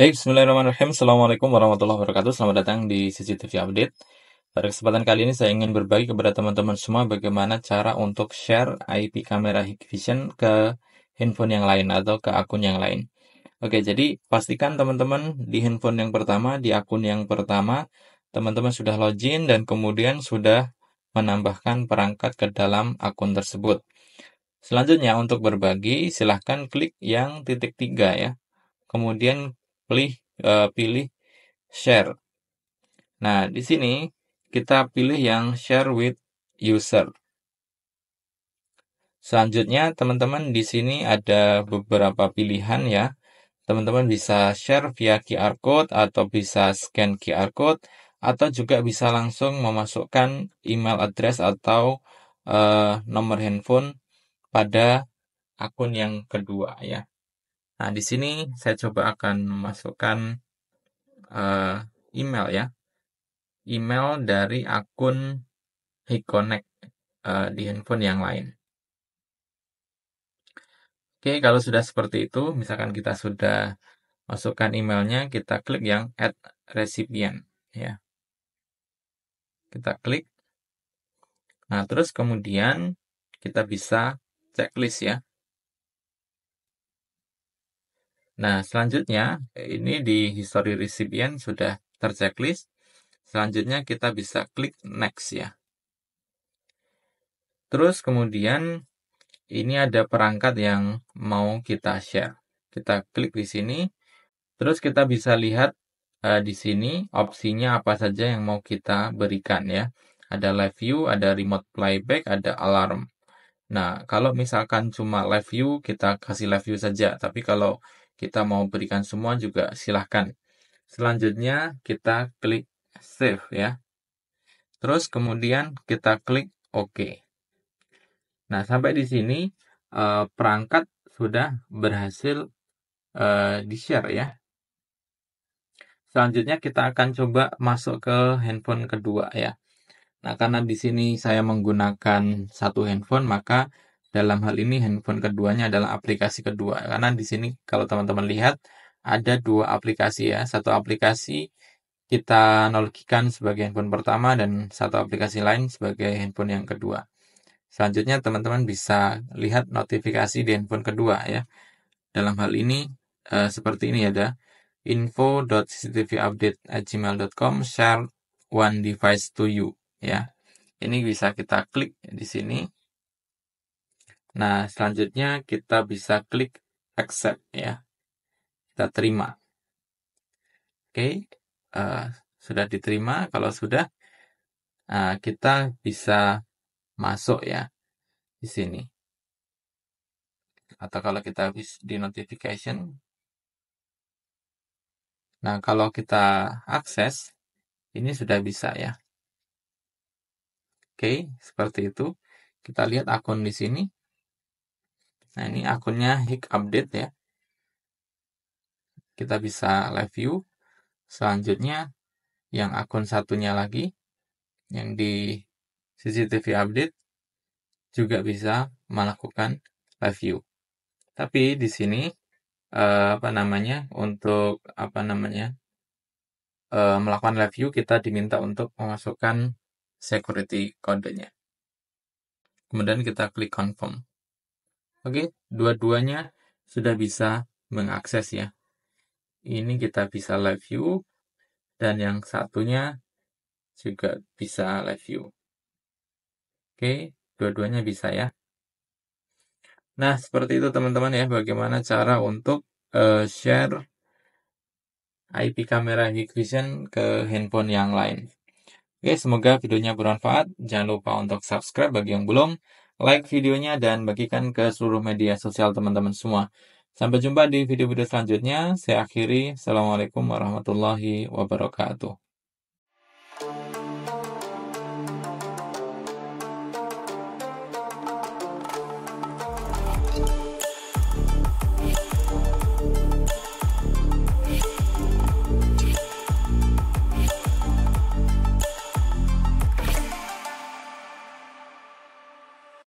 Baik, bismillahirrahmanirrahim. Assalamualaikum warahmatullahi wabarakatuh. Selamat datang di CCTV Update. Pada kesempatan kali ini saya ingin berbagi kepada teman-teman semua bagaimana cara untuk share IP kamera Hikvision ke handphone yang lain atau ke akun yang lain. Oke, jadi pastikan teman-teman di handphone yang pertama, di akun yang pertama, teman-teman sudah login dan kemudian sudah menambahkan perangkat ke dalam akun tersebut. Selanjutnya untuk berbagi, silahkan klik yang titik tiga ya. Kemudian pilih uh, pilih share. Nah, di sini kita pilih yang share with user. Selanjutnya, teman-teman di sini ada beberapa pilihan ya. Teman-teman bisa share via QR code atau bisa scan QR code atau juga bisa langsung memasukkan email address atau uh, nomor handphone pada akun yang kedua ya. Nah, di sini saya coba akan memasukkan uh, email ya. Email dari akun HiConnect uh, eh, di handphone yang lain. Oke, kalau sudah seperti itu, misalkan kita sudah masukkan emailnya, kita klik yang add recipient ya. Kita klik. Nah, terus kemudian kita bisa checklist ya Nah, selanjutnya ini di history recipient sudah terchecklist. Selanjutnya kita bisa klik next ya. Terus kemudian ini ada perangkat yang mau kita share. Kita klik di sini. Terus kita bisa lihat uh, di sini opsinya apa saja yang mau kita berikan ya. Ada live view, ada remote playback, ada alarm. Nah, kalau misalkan cuma live view, kita kasih live view saja. Tapi kalau kita mau berikan semua juga silahkan. Selanjutnya kita klik save ya. Terus kemudian kita klik OK. Nah sampai di sini eh, perangkat sudah berhasil eh, di share ya. Selanjutnya kita akan coba masuk ke handphone kedua ya. Nah karena di sini saya menggunakan satu handphone maka dalam hal ini handphone keduanya adalah aplikasi kedua karena di sini kalau teman-teman lihat ada dua aplikasi ya. Satu aplikasi kita analogikan sebagai handphone pertama dan satu aplikasi lain sebagai handphone yang kedua. Selanjutnya teman-teman bisa lihat notifikasi di handphone kedua ya. Dalam hal ini e, seperti ini ada info.cctvupdate@gmail.com share one device to you ya. Ini bisa kita klik di sini Nah, selanjutnya kita bisa klik accept ya. Kita terima. Oke, okay. uh, eh, sudah diterima. Kalau sudah, uh, kita bisa masuk ya di sini. Atau kalau kita habis di notification. Nah, kalau kita akses, ini sudah bisa ya. Oke, okay, seperti itu. Kita lihat akun di sini. Nah, ini akunnya Hik Update ya. Kita bisa live view. Selanjutnya, yang akun satunya lagi, yang di CCTV Update, juga bisa melakukan live view. Tapi di sini, eh, apa namanya, untuk apa namanya, eh, melakukan live view, kita diminta untuk memasukkan security kodenya. Kemudian kita klik confirm. Oke, dua-duanya sudah bisa mengakses ya. Ini kita bisa live view dan yang satunya juga bisa live view. Oke, dua-duanya bisa ya. Nah, seperti itu teman-teman ya bagaimana cara untuk uh, share IP kamera Hikvision ke handphone yang lain. Oke, semoga videonya bermanfaat. Jangan lupa untuk subscribe bagi yang belum like videonya, dan bagikan ke seluruh media sosial teman-teman semua. Sampai jumpa di video-video selanjutnya. Saya akhiri. Assalamualaikum warahmatullahi wabarakatuh.